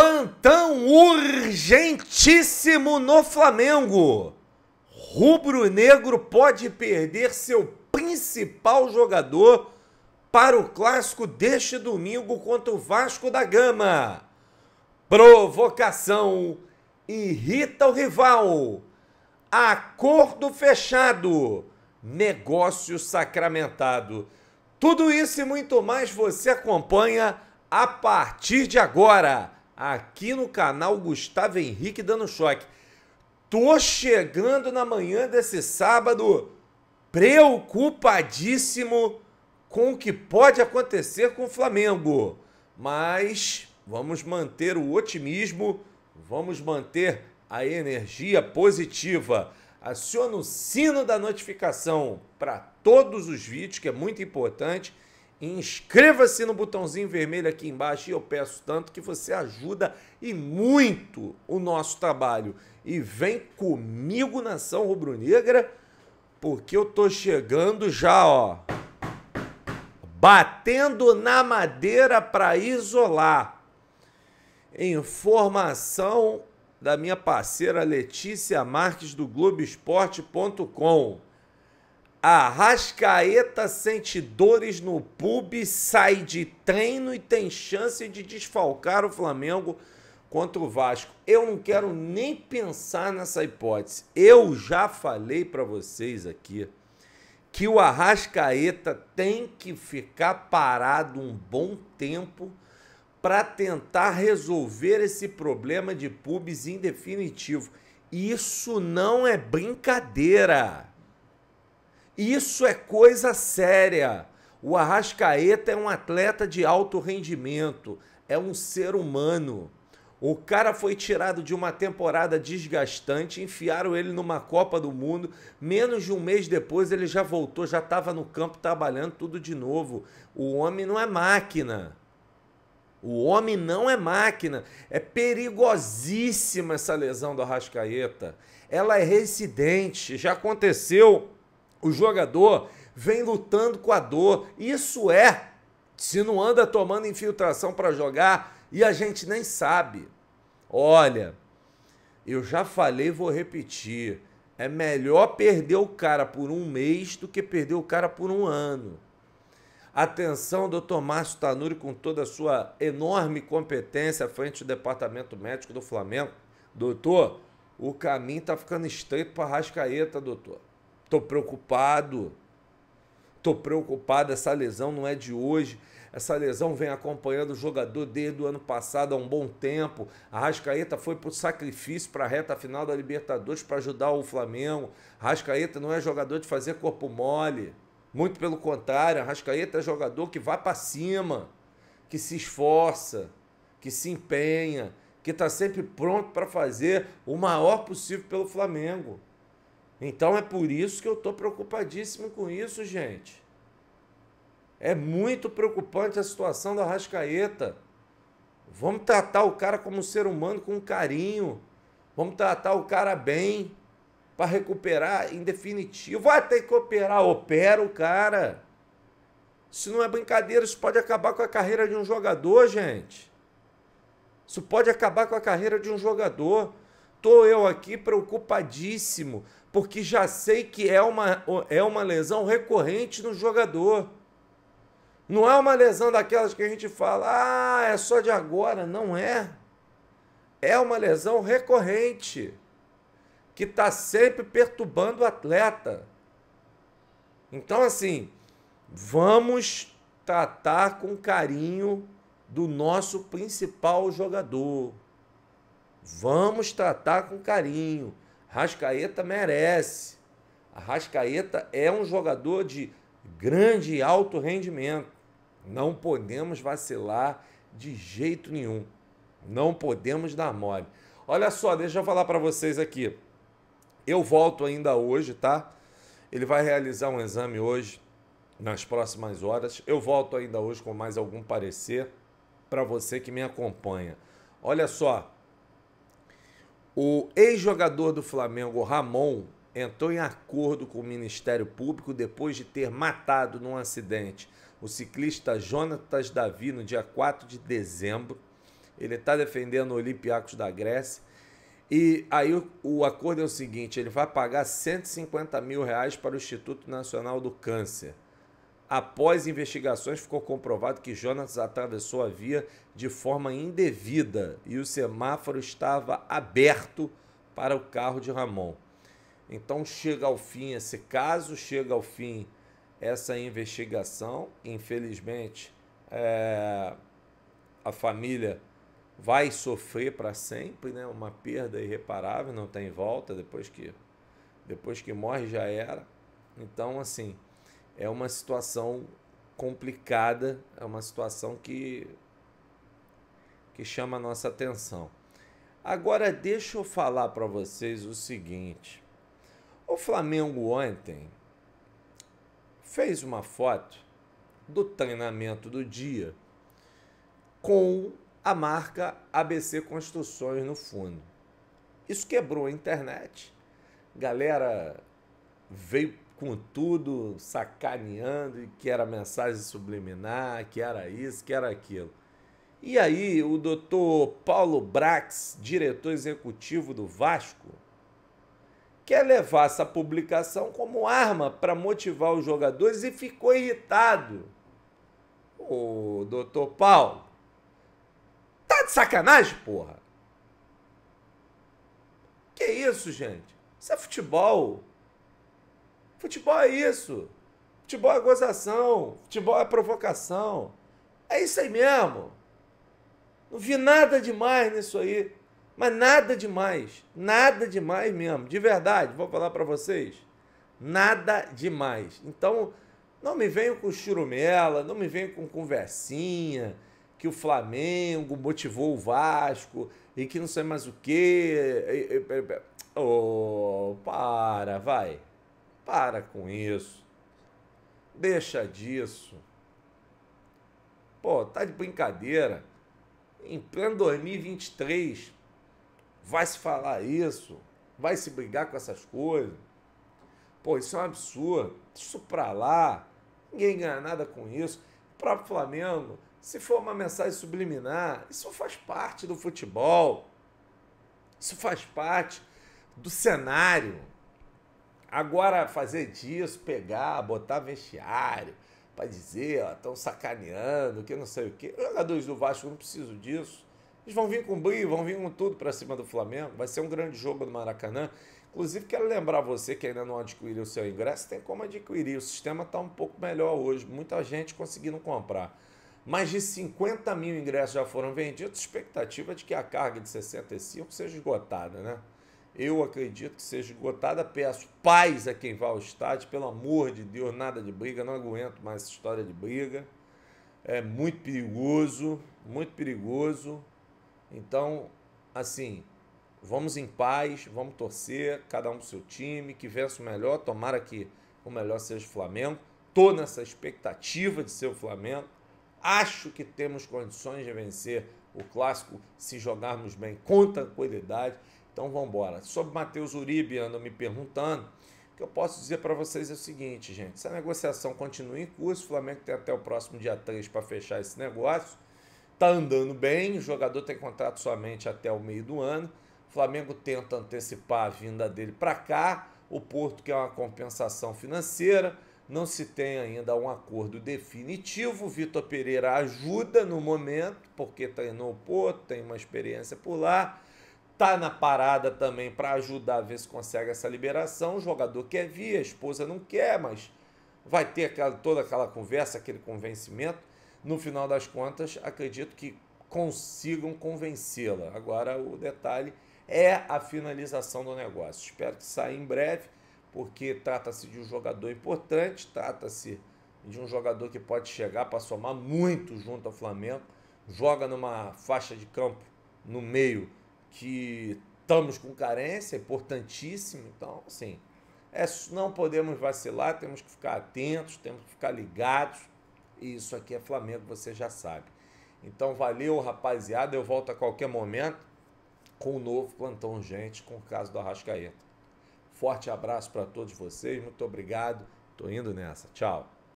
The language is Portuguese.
Plantão urgentíssimo no Flamengo. Rubro-negro pode perder seu principal jogador para o clássico deste domingo contra o Vasco da Gama. Provocação irrita o rival. Acordo fechado. Negócio sacramentado. Tudo isso e muito mais você acompanha a partir de agora aqui no canal Gustavo Henrique dando choque. Tô chegando na manhã desse sábado preocupadíssimo com o que pode acontecer com o Flamengo. Mas vamos manter o otimismo, vamos manter a energia positiva. Aciona o sino da notificação para todos os vídeos, que é muito importante. Inscreva-se no botãozinho vermelho aqui embaixo e eu peço tanto que você ajuda e muito o nosso trabalho. E vem comigo nação rubro-negra, porque eu tô chegando já, ó. Batendo na madeira para isolar. Informação da minha parceira Letícia Marques do Globoesporte.com. Arrascaeta sente dores no pub, sai de treino e tem chance de desfalcar o Flamengo contra o Vasco. Eu não quero nem pensar nessa hipótese. Eu já falei para vocês aqui que o Arrascaeta tem que ficar parado um bom tempo para tentar resolver esse problema de pubs em definitivo. Isso não é brincadeira. Isso é coisa séria. O Arrascaeta é um atleta de alto rendimento, é um ser humano. O cara foi tirado de uma temporada desgastante, enfiaram ele numa Copa do Mundo. Menos de um mês depois ele já voltou, já estava no campo trabalhando tudo de novo. O homem não é máquina. O homem não é máquina. É perigosíssima essa lesão do Arrascaeta. Ela é residente. Já aconteceu o jogador vem lutando com a dor. Isso é. Se não anda tomando infiltração para jogar e a gente nem sabe. Olha, eu já falei, vou repetir. É melhor perder o cara por um mês do que perder o cara por um ano. Atenção, doutor Márcio Tanuri, com toda a sua enorme competência à frente do Departamento Médico do Flamengo. Doutor, o caminho está ficando estreito para a Rascaeta, doutor. Tô preocupado. Tô preocupado, essa lesão não é de hoje. Essa lesão vem acompanhando o jogador desde o ano passado há um bom tempo. A Rascaeta foi para o sacrifício para a reta final da Libertadores para ajudar o Flamengo. A Rascaeta não é jogador de fazer corpo mole. Muito pelo contrário, a Rascaeta é jogador que vai para cima, que se esforça, que se empenha, que está sempre pronto para fazer o maior possível pelo Flamengo. Então é por isso que eu estou preocupadíssimo com isso, gente. É muito preocupante a situação da Rascaeta. Vamos tratar o cara como um ser humano com carinho. Vamos tratar o cara bem para recuperar em definitivo. Vai ter que operar, opera o cara. Isso não é brincadeira, isso pode acabar com a carreira de um jogador, gente. Isso pode acabar com a carreira de um jogador. Tô eu aqui preocupadíssimo porque já sei que é uma, é uma lesão recorrente no jogador. Não é uma lesão daquelas que a gente fala, ah, é só de agora. Não é. É uma lesão recorrente que está sempre perturbando o atleta. Então, assim, vamos tratar com carinho do nosso principal jogador. Vamos tratar com carinho. Rascaeta merece. A Rascaeta é um jogador de grande e alto rendimento. Não podemos vacilar de jeito nenhum. Não podemos dar mole. Olha só, deixa eu falar para vocês aqui. Eu volto ainda hoje, tá? Ele vai realizar um exame hoje, nas próximas horas. Eu volto ainda hoje com mais algum parecer para você que me acompanha. Olha só, o ex-jogador do Flamengo, Ramon, entrou em acordo com o Ministério Público depois de ter matado num acidente o ciclista Jonatas Davi no dia 4 de dezembro. Ele está defendendo o Olympiacos da Grécia. E aí o, o, acordo é o seguinte: ele vai pagar 150 mil reais para o Instituto Nacional do Câncer. Após investigações, ficou comprovado que Jonas atravessou a via de forma indevida e o semáforo estava aberto para o carro de Ramon. Então chega ao fim esse caso, chega ao fim essa investigação. Infelizmente, é, a família vai sofrer para sempre, né? Uma perda irreparável, não tem volta depois que depois que morre já era. Então, assim, é uma situação complicada, é uma situação que, que chama a nossa atenção. Agora, deixa eu falar para vocês o seguinte: o Flamengo ontem fez uma foto do treinamento do dia com a marca ABC Construções no fundo. Isso quebrou a internet. Galera veio com tudo, sacaneando, que era mensagem subliminar, que era isso, que era aquilo. E aí, o doutor Paulo Brax, diretor executivo do Vasco, quer levar essa publicação como arma para motivar os jogadores e ficou irritado. Ô, doutor Paulo, tá de sacanagem, porra? Que isso, gente? Isso é futebol. Futebol é isso. Futebol é gozação. Futebol é provocação. É isso aí mesmo. Não vi nada demais nisso aí. Mas nada demais. Nada demais mesmo. De verdade, vou falar para vocês. Nada demais. Então, não me venham com churumela, não me venham com conversinha que o Flamengo motivou o Vasco e que não sei mais o quê. oh, para, vai. Para com isso. Deixa disso. Pô, tá de brincadeira. Em pleno 2023 vai se falar isso, vai se brigar com essas coisas. Pô, isso é um absurdo. Isso pra lá. Ninguém ganha nada com isso. O próprio Flamengo, se for uma mensagem subliminar, isso faz parte do futebol. Isso faz parte do cenário. Agora, fazer disso, pegar, botar vestiário para dizer, ó, estão sacaneando, que não sei o quê. Os jogadores do Vasco não precisam disso. Eles vão vir com brilho, vão vir com tudo para cima do Flamengo. Vai ser um grande jogo no Maracanã. Inclusive, quero lembrar você que ainda não adquiriu o seu ingresso, tem como adquirir. O sistema está um pouco melhor hoje, muita gente conseguindo comprar. Mais de 50 mil ingressos já foram vendidos, expectativa de que a carga de 65 seja esgotada, né? Eu acredito que seja esgotada. Peço paz a quem vá ao estádio, pelo amor de Deus, nada de briga, não aguento mais história de briga. É muito perigoso, muito perigoso. Então, assim, vamos em paz, vamos torcer, cada um pro seu time, que vença o melhor, tomara que o melhor seja o Flamengo. Tô nessa expectativa de ser o Flamengo. Acho que temos condições de vencer o clássico se jogarmos bem com tranquilidade então vamos embora. Sobre Matheus Uribe, andam me perguntando. O que eu posso dizer para vocês é o seguinte, gente. Essa negociação continua em curso. O Flamengo tem até o próximo dia 3 para fechar esse negócio. Tá andando bem. O jogador tem contrato somente até o meio do ano. O Flamengo tenta antecipar a vinda dele para cá. O Porto quer uma compensação financeira. Não se tem ainda um acordo definitivo. O Vitor Pereira ajuda no momento, porque treinou o Porto, tem uma experiência por lá tá na parada também para ajudar a ver se consegue essa liberação. O jogador quer vir, a esposa não quer, mas vai ter aquela, toda aquela conversa, aquele convencimento. No final das contas, acredito que consigam convencê-la. Agora, o detalhe é a finalização do negócio. Espero que saia em breve, porque trata-se de um jogador importante, trata-se de um jogador que pode chegar para somar muito junto ao Flamengo, joga numa faixa de campo no meio que estamos com carência, é importantíssimo. Então, assim, é, não podemos vacilar, temos que ficar atentos, temos que ficar ligados. E isso aqui é Flamengo, você já sabe. Então, valeu, rapaziada. Eu volto a qualquer momento com o um novo plantão urgente com o caso do Arrascaeta. Forte abraço para todos vocês, muito obrigado. Tô indo nessa. Tchau.